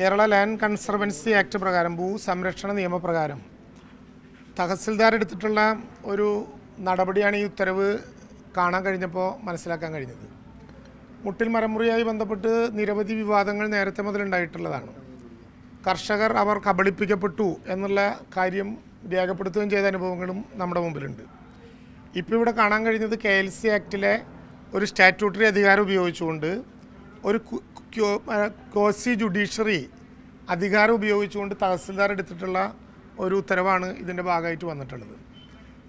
Kerala land conservancy act പ്രകാരം ഭൂസംരക്ഷണ നിയമപ്രകാരം തഹസിൽദാർ എടുത്തിട്ടുള്ള ഒരു നടപടിയാണ് ഈ ഉത്തരവ് കാണാൻ കഴിഞ്ഞപ്പോൾ മനസ്സിലാക്കാൻ കഴിഞ്ഞത് മുട്ടിൽ മരമുറിയായി ബന്ധപ്പെട്ട് നിരവധി വിവാദങ്ങൾ നേരത്തെ മുതൽ ഉണ്ടായിട്ടുള്ളതാണ് കർഷകർ അവർ കബളിപ്പിക്കപ്പെട്ടു എന്നുള്ള കാര്യം രേഖപ്പെടുത്തുകയും ചെയ്ത അനുഭവങ്ങളും നമ്മുടെ മുമ്പിലുണ്ട് ഇപ്പോൾ ഇവിടെ കാണാൻ കഴിഞ്ഞത് കെ എൽ സി ആക്ടിലെ ഒരു സ്റ്റാറ്റ്യൂട്ടറി അധികാരം ഉപയോഗിച്ചുകൊണ്ട് ഒരു കോസി ജുഡീഷ്യറി അധികാരം ഉപയോഗിച്ചുകൊണ്ട് തഹസിൽദാർ എടുത്തിട്ടുള്ള ഒരു ഉത്തരവാണ് ഇതിൻ്റെ ഭാഗമായിട്ട് വന്നിട്ടുള്ളത്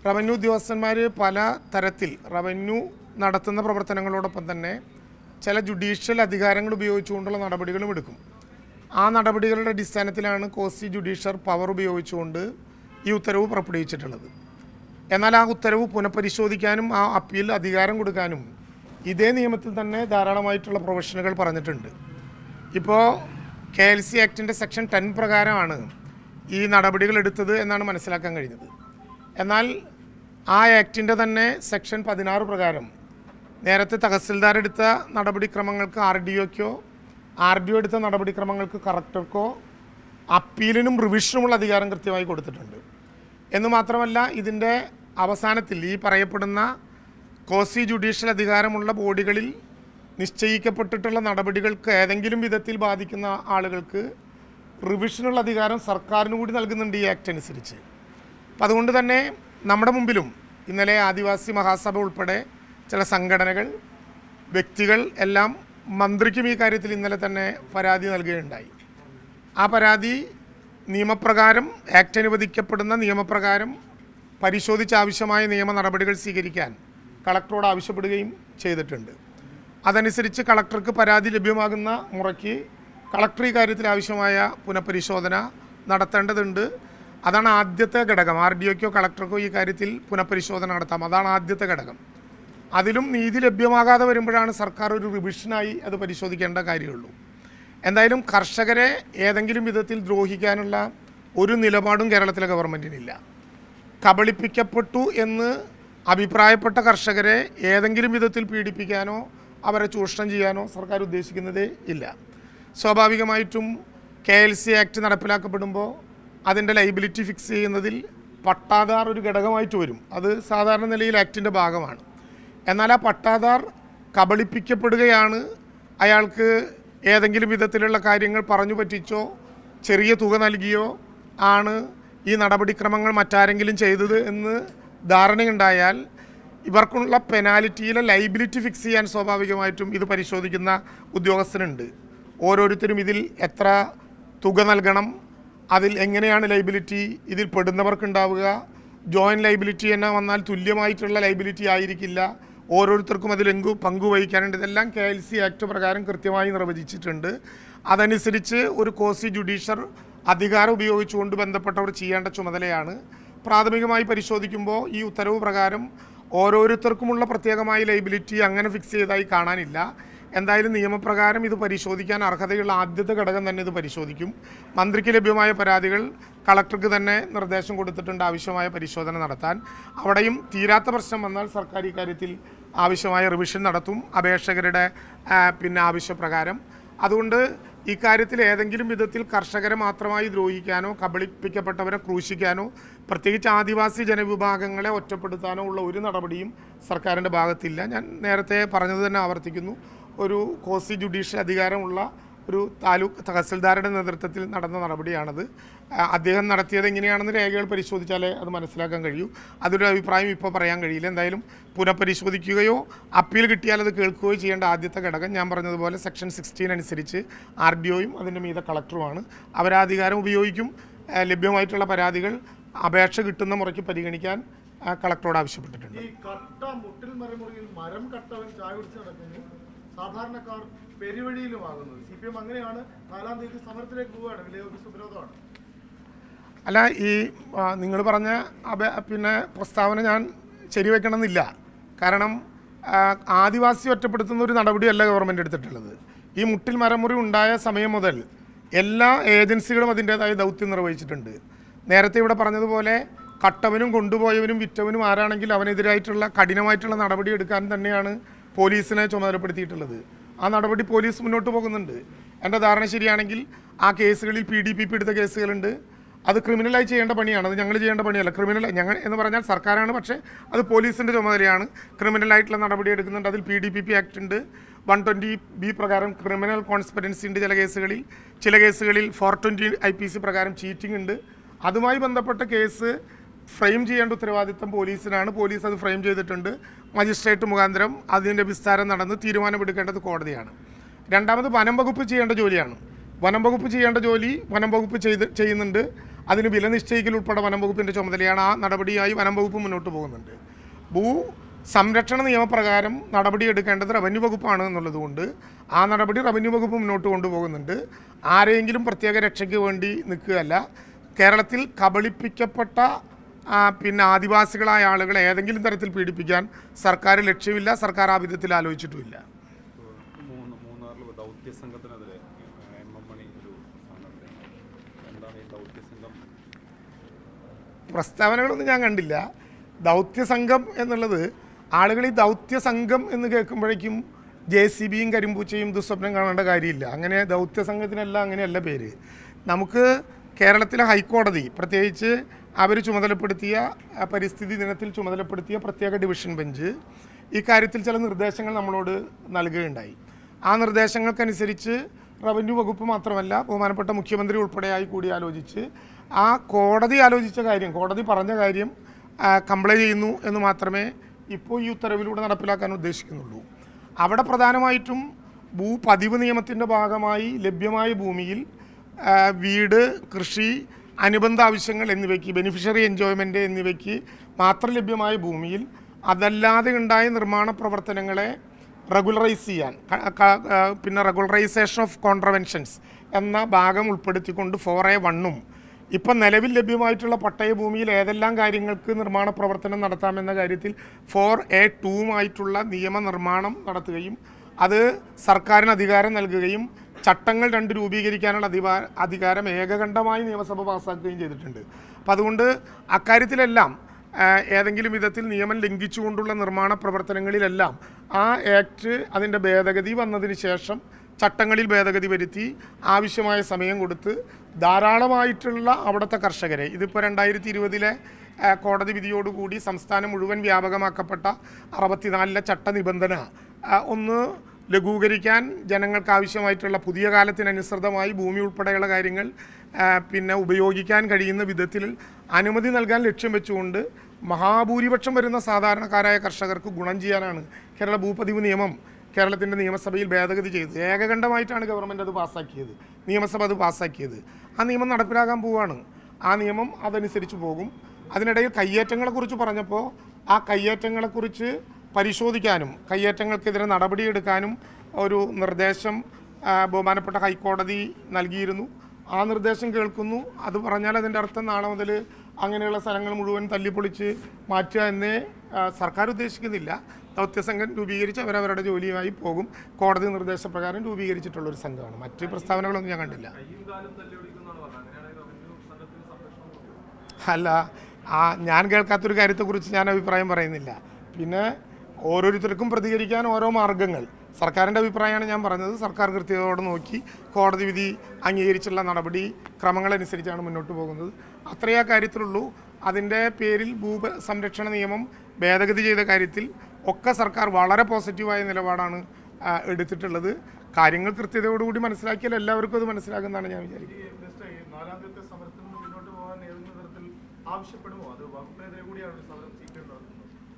റവന്യൂ ഉദ്യോഗസ്ഥന്മാർ പല തരത്തിൽ റവന്യൂ നടത്തുന്ന പ്രവർത്തനങ്ങളോടൊപ്പം തന്നെ ചില ജുഡീഷ്യൽ അധികാരങ്ങൾ ഉപയോഗിച്ചുകൊണ്ടുള്ള നടപടികളും എടുക്കും ആ നടപടികളുടെ അടിസ്ഥാനത്തിലാണ് കോസി ജുഡീഷ്യർ പവർ ഉപയോഗിച്ചുകൊണ്ട് ഈ ഉത്തരവ് പുറപ്പെടുവിച്ചിട്ടുള്ളത് എന്നാൽ ആ ഉത്തരവ് പുനഃപരിശോധിക്കാനും ആ അപ്പീൽ അധികാരം കൊടുക്കാനും ഇതേ നിയമത്തിൽ തന്നെ ധാരാളമായിട്ടുള്ള പ്രൊവിഷനുകൾ പറഞ്ഞിട്ടുണ്ട് ഇപ്പോൾ കെ എൽ സി ആക്ടിൻ്റെ സെക്ഷൻ ടെൻ പ്രകാരമാണ് ഈ നടപടികൾ എടുത്തത് എന്നാണ് മനസ്സിലാക്കാൻ കഴിഞ്ഞത് എന്നാൽ ആ ആക്ടിൻ്റെ തന്നെ സെക്ഷൻ പതിനാറ് പ്രകാരം നേരത്തെ തഹസിൽദാർ എടുത്ത നടപടിക്രമങ്ങൾക്ക് ആർ ഡി ഒക്കോ ആർ ഡി ഒ എടുത്ത നടപടിക്രമങ്ങൾക്ക് കറക്ടർക്കോ അപ്പീലിനും റിവിഷനുമുള്ള അധികാരം കൃത്യമായി കൊടുത്തിട്ടുണ്ട് എന്ന് മാത്രമല്ല ഇതിൻ്റെ അവസാനത്തിൽ ഈ പറയപ്പെടുന്ന കോസി ജുഡീഷ്യൽ അധികാരമുള്ള ബോഡികളിൽ നിശ്ചയിക്കപ്പെട്ടിട്ടുള്ള നടപടികൾക്ക് ഏതെങ്കിലും വിധത്തിൽ ബാധിക്കുന്ന ആളുകൾക്ക് റിവിഷനുള്ള അധികാരം സർക്കാരിന് കൂടി നൽകുന്നുണ്ട് ഈ ആക്ട് അനുസരിച്ച് അപ്പം അതുകൊണ്ട് തന്നെ നമ്മുടെ മുമ്പിലും ഇന്നലെ ആദിവാസി മഹാസഭ ഉൾപ്പെടെ ചില സംഘടനകൾ വ്യക്തികൾ എല്ലാം മന്ത്രിക്കും ഈ കാര്യത്തിൽ ഇന്നലെ തന്നെ പരാതി നൽകുകയുണ്ടായി ആ പരാതി നിയമപ്രകാരം ആക്ട് അനുവദിക്കപ്പെടുന്ന നിയമപ്രകാരം പരിശോധിച്ച ആവശ്യമായ നിയമ നടപടികൾ സ്വീകരിക്കാൻ കളക്ടറോട് ആവശ്യപ്പെടുകയും ചെയ്തിട്ടുണ്ട് അതനുസരിച്ച് കളക്ടർക്ക് പരാതി ലഭ്യമാകുന്ന മുറയ്ക്ക് കളക്ടർ ഈ കാര്യത്തിൽ ആവശ്യമായ പുനഃപരിശോധന നടത്തേണ്ടതുണ്ട് അതാണ് ആദ്യത്തെ ഘടകം ആർ ഡി ഒക്കോ കളക്ടർക്കോ ഈ കാര്യത്തിൽ പുനഃപരിശോധന നടത്താം അതാണ് ആദ്യത്തെ ഘടകം അതിലും നീതി ലഭ്യമാകാതെ വരുമ്പോഴാണ് സർക്കാർ ഒരു റിവിഷനായി അത് പരിശോധിക്കേണ്ട കാര്യമുള്ളൂ എന്തായാലും കർഷകരെ ഏതെങ്കിലും വിധത്തിൽ ദ്രോഹിക്കാനുള്ള ഒരു നിലപാടും കേരളത്തിലെ ഗവൺമെൻറ്റിനില്ല കബളിപ്പിക്കപ്പെട്ടു എന്ന് അഭിപ്രായപ്പെട്ട കർഷകരെ ഏതെങ്കിലും വിധത്തിൽ പീഡിപ്പിക്കാനോ അവരെ ചൂഷണം ചെയ്യാനോ സർക്കാർ ഉദ്ദേശിക്കുന്നതേ ഇല്ല സ്വാഭാവികമായിട്ടും കെ എൽ സി ആക്ട് നടപ്പിലാക്കപ്പെടുമ്പോൾ അതിൻ്റെ ലൈബിലിറ്റി ഫിക്സ് ചെയ്യുന്നതിൽ പട്ടാധാർ ഒരു ഘടകമായിട്ട് വരും അത് സാധാരണ നിലയിൽ ആക്ടിൻ്റെ ഭാഗമാണ് എന്നാൽ ആ പട്ടാധാർ കബളിപ്പിക്കപ്പെടുകയാണ് അയാൾക്ക് ഏതെങ്കിലും വിധത്തിലുള്ള കാര്യങ്ങൾ പറഞ്ഞു പറ്റിച്ചോ ചെറിയ തുക നൽകിയോ ആണ് ഈ നടപടിക്രമങ്ങൾ മറ്റാരെങ്കിലും ചെയ്തത് എന്ന് ധാരണയുണ്ടായാൽ ഇവർക്കുള്ള പെനാലിറ്റിയിലെ ലൈബിലിറ്റി ഫിക്സ് ചെയ്യാൻ സ്വാഭാവികമായിട്ടും ഇത് പരിശോധിക്കുന്ന ഉദ്യോഗസ്ഥനുണ്ട് ഓരോരുത്തരും ഇതിൽ എത്ര തുക നൽകണം അതിൽ എങ്ങനെയാണ് ലൈബിലിറ്റി ഇതിൽ പെടുന്നവർക്കുണ്ടാവുക ജോയിൻറ്റ് ലൈബിലിറ്റി എന്ന വന്നാൽ തുല്യമായിട്ടുള്ള ലൈബിലിറ്റി ആയിരിക്കില്ല ഓരോരുത്തർക്കും അതിലെങ്കു പങ്കുവഹിക്കാനുണ്ട് ഇതെല്ലാം കെ എൽ സി ആക്ട് പ്രകാരം കൃത്യമായി നിർവചിച്ചിട്ടുണ്ട് അതനുസരിച്ച് ഒരു കോസി ജുഡീഷ്യർ അധികാരം ഉപയോഗിച്ചുകൊണ്ട് ബന്ധപ്പെട്ടവർ ചെയ്യേണ്ട ചുമതലയാണ് പ്രാഥമികമായി പരിശോധിക്കുമ്പോൾ ഈ ഉത്തരവ് പ്രകാരം ഓരോരുത്തർക്കുമുള്ള പ്രത്യേകമായ ലൈബിലിറ്റി അങ്ങനെ ഫിക്സ് ചെയ്തതായി കാണാനില്ല എന്തായാലും നിയമപ്രകാരം ഇത് പരിശോധിക്കാൻ അർഹതയുള്ള ആദ്യത്തെ ഘടകം തന്നെ ഇത് പരിശോധിക്കും മന്ത്രിക്ക് ലഭ്യമായ പരാതികൾ കളക്ടർക്ക് തന്നെ നിർദ്ദേശം കൊടുത്തിട്ടുണ്ട് ആവശ്യമായ പരിശോധന നടത്താൻ അവിടെയും തീരാത്ത പ്രശ്നം വന്നാൽ സർക്കാർ ഇക്കാര്യത്തിൽ ആവശ്യമായ റിവിഷൻ നടത്തും അപേക്ഷകരുടെ പിന്നെ ആവശ്യപ്രകാരം അതുകൊണ്ട് ഇക്കാര്യത്തിൽ ഏതെങ്കിലും വിധത്തിൽ കർഷകരെ മാത്രമായി ദ്രോഹിക്കാനോ കബളിപ്പിക്കപ്പെട്ടവരെ ക്രൂശിക്കാനോ പ്രത്യേകിച്ച് ആദിവാസി ജനവിഭാഗങ്ങളെ ഒറ്റപ്പെടുത്താനോ ഉള്ള ഒരു നടപടിയും സർക്കാരിൻ്റെ ഭാഗത്തില്ല ഞാൻ നേരത്തെ പറഞ്ഞത് തന്നെ ആവർത്തിക്കുന്നു ഒരു കോസി ജുഡീഷ്യൽ അധികാരമുള്ള ഒരു താലൂക്ക് തഹസിൽദാരുടെ നേതൃത്വത്തിൽ നടന്ന നടപടിയാണത് അദ്ദേഹം നടത്തിയത് എങ്ങനെയാണെന്ന് രേഖകൾ പരിശോധിച്ചാലേ അത് മനസ്സിലാക്കാൻ കഴിയൂ അതൊരു അഭിപ്രായം ഇപ്പോൾ പറയാൻ കഴിയില്ല എന്തായാലും പുനഃപരിശോധിക്കുകയോ അപ്പീൽ കിട്ടിയാൽ അത് കേൾക്കുകയോ ചെയ്യേണ്ട ആദ്യത്തെ ഘടകം ഞാൻ പറഞ്ഞതുപോലെ സെക്ഷൻ സിക്സ്റ്റീൻ അനുസരിച്ച് ആർ ഡി ഒയും അതിൻ്റെ മീത കളക്ടറുമാണ് അവരാധികാരം ഉപയോഗിക്കും ലഭ്യമായിട്ടുള്ള പരാതികൾ അപേക്ഷ കിട്ടുന്ന മുറയ്ക്ക് പരിഗണിക്കാൻ കളക്ടറോട് ആവശ്യപ്പെട്ടിട്ടുണ്ട് സാധാരണക്കാർ പെരുവഴിയിലുമാകുന്നത് സി പി എം അങ്ങനെയാണ് നാലാം തീയതി സമരത്തിലേക്ക് പോവുകയാണ് വിലയ ഓഫീസ് അല്ല ഈ നിങ്ങൾ പറഞ്ഞ പിന്നെ പ്രസ്താവന ഞാൻ ശരിവെക്കണമെന്നില്ല കാരണം ആദിവാസി ഒറ്റപ്പെടുത്തുന്ന ഒരു നടപടിയല്ല ഗവൺമെൻറ് എടുത്തിട്ടുള്ളത് ഈ മുട്ടിൽ മരമുറി ഉണ്ടായ സമയം മുതൽ എല്ലാ ഏജൻസികളും അതിൻ്റേതായ ദൗത്യം നിർവഹിച്ചിട്ടുണ്ട് നേരത്തെ ഇവിടെ പറഞ്ഞതുപോലെ കട്ടവനും കൊണ്ടുപോയവനും വിറ്റവനും ആരാണെങ്കിൽ അവനെതിരായിട്ടുള്ള കഠിനമായിട്ടുള്ള നടപടി എടുക്കാൻ തന്നെയാണ് പോലീസിനെ ചുമതലപ്പെടുത്തിയിട്ടുള്ളത് ആ നടപടി പോലീസ് മുന്നോട്ട് പോകുന്നുണ്ട് എൻ്റെ ധാരണ ശരിയാണെങ്കിൽ ആ കേസുകളിൽ പി ഡി പി പി എടുത്ത കേസുകളുണ്ട് അത് ക്രിമിനലായി ചെയ്യേണ്ട പണിയാണ് അത് ഞങ്ങൾ ചെയ്യേണ്ട പണിയല്ല ക്രിമിനൽ ഞങ്ങൾ എന്ന് പറഞ്ഞാൽ സർക്കാരാണ് പക്ഷേ അത് പോലീസിൻ്റെ ചുമതലയാണ് ക്രിമിനലായിട്ടുള്ള നടപടി എടുക്കുന്നുണ്ട് അതിൽ P D P P act ഉണ്ട് വൺ ട്വൻറ്റി ബി പ്രകാരം ക്രിമിനൽ കോൺസ്പെറൻസി ഉണ്ട് ചില കേസുകളിൽ ചില കേസുകളിൽ four twenty I P C പ്രകാരം ചീറ്റിംഗ് ഉണ്ട് അതുമായി ബന്ധപ്പെട്ട കേസ് ഫ്രെയിം ചെയ്യേണ്ട ഉത്തരവാദിത്തം പോലീസിനാണ് പോലീസ് അത് ഫ്രെയിം ചെയ്തിട്ടുണ്ട് മജിസ്ട്രേറ്റ് മുഖാന്തരം അതിൻ്റെ വിസ്താരം നടന്ന് തീരുമാനമെടുക്കേണ്ടത് കോടതിയാണ് രണ്ടാമത് വനം വകുപ്പ് ചെയ്യേണ്ട ജോലിയാണ് വനം വകുപ്പ് ചെയ്യേണ്ട ജോലി വനം വകുപ്പ് ചെയ്ത് ചെയ്യുന്നുണ്ട് അതിന് വില നിശ്ചയിക്കൽ ഉൾപ്പെടെ വനം വകുപ്പിൻ്റെ ചുമതലയാണ് ആ നടപടിയായി വനം വകുപ്പ് മുന്നോട്ട് പോകുന്നുണ്ട് ഭൂ സംരക്ഷണ നിയമപ്രകാരം നടപടിയെടുക്കേണ്ടത് റവന്യൂ വകുപ്പാണ് എന്നുള്ളതുകൊണ്ട് ആ നടപടി റവന്യൂ വകുപ്പ് മുന്നോട്ട് കൊണ്ടുപോകുന്നുണ്ട് ആരെങ്കിലും പ്രത്യേക രക്ഷയ്ക്ക് വേണ്ടി നിൽക്കുകയല്ല കേരളത്തിൽ കബളിപ്പിക്കപ്പെട്ട പിന്നെ ആദിവാസികളായ ആളുകളെ ഏതെങ്കിലും തരത്തിൽ പീഡിപ്പിക്കാൻ സർക്കാർ ലക്ഷ്യമില്ല സർക്കാർ ആ വിധത്തിൽ ആലോചിച്ചിട്ടുമില്ല പ്രസ്താവനകളൊന്നും ഞാൻ കണ്ടില്ല ദൗത്യ സംഘം എന്നുള്ളത് ആളുകൾ ഈ സംഘം എന്ന് കേൾക്കുമ്പോഴേക്കും ജെ സി ബിയും കരിമ്പൂച്ചയും ദുസ്വപ്നം കാണേണ്ട കാര്യമില്ല അങ്ങനെ ദൗത്യ ദൗത്യസംഘത്തിനല്ല അങ്ങനെയല്ല പേര് നമുക്ക് കേരളത്തിലെ ഹൈക്കോടതി പ്രത്യേകിച്ച് അവർ ചുമതലപ്പെടുത്തിയ പരിസ്ഥിതി ദിനത്തിൽ ചുമതലപ്പെടുത്തിയ പ്രത്യേക ഡിവിഷൻ ബെഞ്ച് ഇക്കാര്യത്തിൽ ചില നിർദ്ദേശങ്ങൾ നമ്മളോട് നൽകുകയുണ്ടായി ആ നിർദ്ദേശങ്ങൾക്കനുസരിച്ച് റവന്യൂ വകുപ്പ് മാത്രമല്ല ബഹുമാനപ്പെട്ട മുഖ്യമന്ത്രി ഉൾപ്പെടെയായി കൂടി ആലോചിച്ച് ആ കോടതി ആലോചിച്ച കാര്യം കോടതി പറഞ്ഞ കാര്യം കംപ്ലൈ ചെയ്യുന്നു എന്ന് മാത്രമേ ഇപ്പോൾ ഈ ഉത്തരവിലൂടെ നടപ്പിലാക്കാൻ ഉദ്ദേശിക്കുന്നുള്ളൂ അവിടെ പ്രധാനമായിട്ടും ഭൂപതിവ് നിയമത്തിൻ്റെ ഭാഗമായി ലഭ്യമായ ഭൂമിയിൽ വീട് കൃഷി അനുബന്ധ ആവശ്യങ്ങൾ എന്നിവയ്ക്ക് ബെനിഫിഷ്യറി എൻജോയ്മെൻ്റ് എന്നിവയ്ക്ക് മാത്രം ലഭ്യമായ ഭൂമിയിൽ അതല്ലാതെ ഉണ്ടായ നിർമ്മാണ പ്രവർത്തനങ്ങളെ റെഗുലറൈസ് ചെയ്യാൻ പിന്നെ റെഗുലറൈസേഷൻ ഓഫ് കോൺട്രവെൻഷൻസ് എന്ന ഭാഗം ഉൾപ്പെടുത്തിക്കൊണ്ട് ഫോർ എ വണ്ണും ഇപ്പം നിലവിൽ ലഭ്യമായിട്ടുള്ള പട്ടയ ഭൂമിയിൽ ഏതെല്ലാം കാര്യങ്ങൾക്ക് നിർമ്മാണ പ്രവർത്തനം നടത്താമെന്ന കാര്യത്തിൽ ഫോർ എ ടൂവുമായിട്ടുള്ള നിയമനിർമ്മാണം നടത്തുകയും അത് സർക്കാരിന് അധികാരം നൽകുകയും ചട്ടങ്ങൾ രണ്ട് രൂപീകരിക്കാനുള്ള അധികാര അധികാരം ഏകകണ്ഠമായി നിയമസഭ പാസ്സാക്കുകയും ചെയ്തിട്ടുണ്ട് അപ്പം അതുകൊണ്ട് അക്കാര്യത്തിലെല്ലാം ഏതെങ്കിലും വിധത്തിൽ നിയമം ലംഘിച്ചുകൊണ്ടുള്ള നിർമ്മാണ പ്രവർത്തനങ്ങളിലെല്ലാം ആ ആക്ട് അതിൻ്റെ ഭേദഗതി വന്നതിന് ശേഷം ചട്ടങ്ങളിൽ ഭേദഗതി വരുത്തി ആവശ്യമായ സമയം കൊടുത്ത് ധാരാളമായിട്ടുള്ള അവിടുത്തെ കർഷകരെ ഇതിപ്പോൾ രണ്ടായിരത്തി ഇരുപതിലെ കോടതി വിധിയോടുകൂടി സംസ്ഥാനം മുഴുവൻ വ്യാപകമാക്കപ്പെട്ട അറുപത്തിനാലിലെ ചട്ട നിബന്ധന ഒന്ന് ലഘൂകരിക്കാൻ ജനങ്ങൾക്ക് ആവശ്യമായിട്ടുള്ള പുതിയ കാലത്തിനനുസൃതമായി ഭൂമി ഉൾപ്പെടെയുള്ള കാര്യങ്ങൾ പിന്നെ ഉപയോഗിക്കാൻ കഴിയുന്ന വിധത്തിൽ അനുമതി നൽകാൻ ലക്ഷ്യം വെച്ചുകൊണ്ട് മഹാഭൂരിപക്ഷം വരുന്ന സാധാരണക്കാരായ കർഷകർക്ക് ഗുണം ചെയ്യാനാണ് കേരള ഭൂപതിവ് നിയമം കേരളത്തിൻ്റെ നിയമസഭയിൽ ഭേദഗതി ചെയ്തത് ഏകകണ്ഠമായിട്ടാണ് ഗവൺമെൻറ് അത് പാസ്സാക്കിയത് നിയമസഭ അത് പാസ്സാക്കിയത് ആ നിയമം നടപ്പിലാക്കാൻ പോവുകയാണ് ആ നിയമം അതനുസരിച്ച് പോകും അതിനിടയിൽ കയ്യേറ്റങ്ങളെക്കുറിച്ച് പറഞ്ഞപ്പോൾ ആ കയ്യേറ്റങ്ങളെക്കുറിച്ച് പരിശോധിക്കാനും കയ്യേറ്റങ്ങൾക്കെതിരെ നടപടിയെടുക്കാനും ഒരു നിർദ്ദേശം ബഹുമാനപ്പെട്ട ഹൈക്കോടതി നൽകിയിരുന്നു ആ നിർദ്ദേശം കേൾക്കുന്നു അത് പറഞ്ഞാൽ അതിൻ്റെ അർത്ഥം നാളെ മുതൽ അങ്ങനെയുള്ള സ്ഥലങ്ങൾ മുഴുവൻ തല്ലിപ്പൊളിച്ച് മാറ്റുക എന്നേ സർക്കാർ ഉദ്ദേശിക്കുന്നില്ല ദൗത്യസംഘം രൂപീകരിച്ച് അവരവരുടെ ജോലിയുമായി പോകും കോടതി നിർദ്ദേശപ്രകാരം രൂപീകരിച്ചിട്ടുള്ളൊരു സംഘമാണ് മറ്റ് പ്രസ്താവനകളൊന്നും ഞാൻ കണ്ടില്ല അല്ല ആ ഞാൻ കേൾക്കാത്തൊരു കാര്യത്തെക്കുറിച്ച് ഞാൻ അഭിപ്രായം പറയുന്നില്ല പിന്നെ ഓരോരുത്തർക്കും പ്രതികരിക്കാൻ ഓരോ മാർഗങ്ങൾ സർക്കാരിൻ്റെ അഭിപ്രായമാണ് ഞാൻ പറഞ്ഞത് സർക്കാർ കൃത്യതയോടെ നോക്കി കോടതി വിധി അംഗീകരിച്ചുള്ള നടപടി ക്രമങ്ങളനുസരിച്ചാണ് മുന്നോട്ട് പോകുന്നത് അത്രയേ കാര്യത്തിലുള്ളൂ അതിൻ്റെ പേരിൽ ഭൂപ സംരക്ഷണ നിയമം ഭേദഗതി ചെയ്ത കാര്യത്തിൽ ഒക്കെ സർക്കാർ വളരെ പോസിറ്റീവായ നിലപാടാണ് എടുത്തിട്ടുള്ളത് കാര്യങ്ങൾ കൃത്യതയോടുകൂടി മനസ്സിലാക്കിയാൽ എല്ലാവർക്കും അത് മനസ്സിലാകുന്നതാണ് ഞാൻ വിചാരിക്കുന്നത് ആവശ്യപ്പെടുമോ അത് വകുപ്പിനെതിരെ കൂടിയാണ്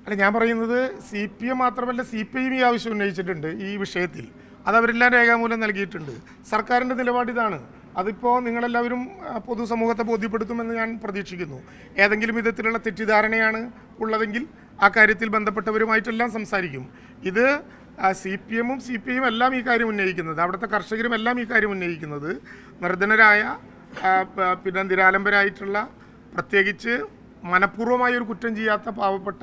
അല്ല ഞാൻ പറയുന്നത് സി പി എം മാത്രമല്ല സി പി ഐ ആവശ്യം ഉന്നയിച്ചിട്ടുണ്ട് ഈ വിഷയത്തിൽ അത് അവരെല്ലാം രേഖാമൂലം നൽകിയിട്ടുണ്ട് സർക്കാരിൻ്റെ നിലപാട് ഇതാണ് അതിപ്പോൾ നിങ്ങളെല്ലാവരും പൊതുസമൂഹത്തെ ബോധ്യപ്പെടുത്തുമെന്ന് ഞാൻ പ്രതീക്ഷിക്കുന്നു ഏതെങ്കിലും വിധത്തിലുള്ള തെറ്റിദ്ധാരണയാണ് ഉള്ളതെങ്കിൽ ആ കാര്യത്തിൽ ബന്ധപ്പെട്ടവരുമായിട്ടെല്ലാം സംസാരിക്കും ഇത് സി പി എമ്മും സി പി ഐയും എല്ലാം ഈ കാര്യം ഉന്നയിക്കുന്നത് അവിടുത്തെ കർഷകരും എല്ലാം ഈ കാര്യം ഉന്നയിക്കുന്നത് നിർധനരായ പിന്നെ നിരാലംബരായിട്ടുള്ള പ്രത്യേകിച്ച് മനഃപൂർവ്വമായ ഒരു കുറ്റം ചെയ്യാത്ത പാവപ്പെട്ട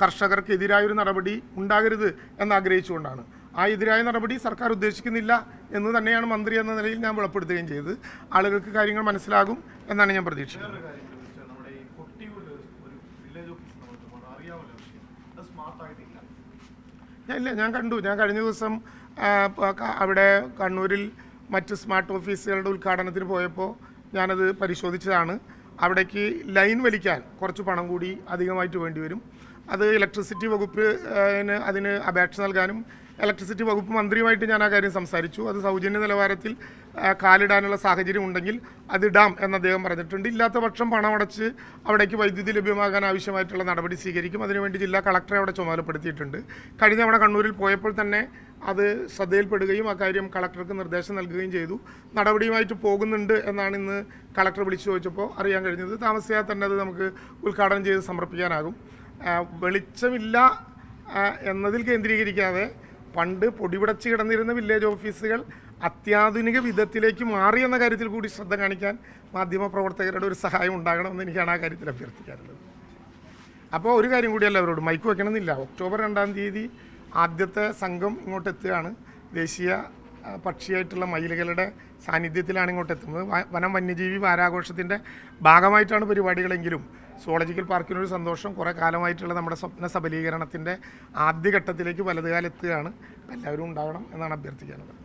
കർഷകർക്കെതിരായൊരു നടപടി ഉണ്ടാകരുത് എന്നാഗ്രഹിച്ചുകൊണ്ടാണ് ആ എതിരായ നടപടി സർക്കാർ ഉദ്ദേശിക്കുന്നില്ല എന്ന് തന്നെയാണ് മന്ത്രി എന്ന നിലയിൽ ഞാൻ വെളിപ്പെടുത്തുകയും ചെയ്തത് ആളുകൾക്ക് കാര്യങ്ങൾ മനസ്സിലാകും എന്നാണ് ഞാൻ പ്രതീക്ഷിക്കുന്നത് ഇല്ല ഞാൻ കണ്ടു ഞാൻ കഴിഞ്ഞ ദിവസം അവിടെ കണ്ണൂരിൽ മറ്റ് സ്മാർട്ട് ഓഫീസുകളുടെ ഉദ്ഘാടനത്തിന് പോയപ്പോൾ ഞാനത് പരിശോധിച്ചതാണ് അവിടേക്ക് ലൈൻ വലിക്കാൻ കുറച്ച് പണം കൂടി അധികമായിട്ട് വേണ്ടി വരും അത് ഇലക്ട്രിസിറ്റി വകുപ്പ് അതിന് അപേക്ഷ നൽകാനും ഇലക്ട്രിസിറ്റി വകുപ്പ് മന്ത്രിയുമായിട്ട് ഞാൻ ആ കാര്യം സംസാരിച്ചു അത് സൗജന്യ നിലവാരത്തിൽ കാലിടാനുള്ള സാഹചര്യം ഉണ്ടെങ്കിൽ അത് ഇടാം എന്ന് അദ്ദേഹം പറഞ്ഞിട്ടുണ്ട് ഇല്ലാത്ത പക്ഷം പണമടച്ച് അവിടേക്ക് വൈദ്യുതി ലഭ്യമാകാൻ ആവശ്യമായിട്ടുള്ള നടപടി സ്വീകരിക്കും അതിനുവേണ്ടി ജില്ലാ കളക്ടറെ അവിടെ ചുമതലപ്പെടുത്തിയിട്ടുണ്ട് കഴിഞ്ഞ തവണ കണ്ണൂരിൽ പോയപ്പോൾ തന്നെ അത് ശ്രദ്ധയിൽപ്പെടുകയും കാര്യം കളക്ടർക്ക് നിർദ്ദേശം നൽകുകയും ചെയ്തു നടപടിയുമായിട്ട് പോകുന്നുണ്ട് എന്നാണ് ഇന്ന് കളക്ടർ വിളിച്ചു ചോദിച്ചപ്പോൾ അറിയാൻ കഴിഞ്ഞത് താമസിയാതെ തന്നെ അത് നമുക്ക് ഉദ്ഘാടനം ചെയ്ത് സമർപ്പിക്കാനാകും വെളിച്ചമില്ല എന്നതിൽ കേന്ദ്രീകരിക്കാതെ പണ്ട് പൊടിപിടച്ച് കിടന്നിരുന്ന വില്ലേജ് ഓഫീസുകൾ അത്യാധുനിക വിധത്തിലേക്ക് മാറി എന്ന കാര്യത്തിൽ കൂടി ശ്രദ്ധ കാണിക്കാൻ മാധ്യമപ്രവർത്തകരുടെ ഒരു സഹായം ഉണ്ടാകണമെന്ന് എനിക്കാണ് ആ കാര്യത്തിൽ അഭ്യർത്ഥിക്കാറുള്ളത് അപ്പോൾ ഒരു കാര്യം കൂടിയല്ല അവരോട് മൈക്ക് വെക്കണമെന്നില്ല ഒക്ടോബർ രണ്ടാം തീയതി ആദ്യത്തെ സംഘം ഇങ്ങോട്ട് എത്തുകയാണ് ദേശീയ പക്ഷിയായിട്ടുള്ള മയിലുകളുടെ സാന്നിധ്യത്തിലാണ് ഇങ്ങോട്ട് എത്തുന്നത് വനം വന്യജീവി വാരാഘോഷത്തിൻ്റെ ഭാഗമായിട്ടാണ് പരിപാടികളെങ്കിലും സുവോളജിക്കൽ പാർക്കിനൊരു സന്തോഷം കുറേ കാലമായിട്ടുള്ള നമ്മുടെ സ്വപ്ന സബലീകരണത്തിൻ്റെ ആദ്യഘട്ടത്തിലേക്ക് വലതുകാലെത്തുകയാണ് എല്ലാവരും ഉണ്ടാകണം എന്നാണ് അഭ്യർത്ഥിക്കാനുള്ളത്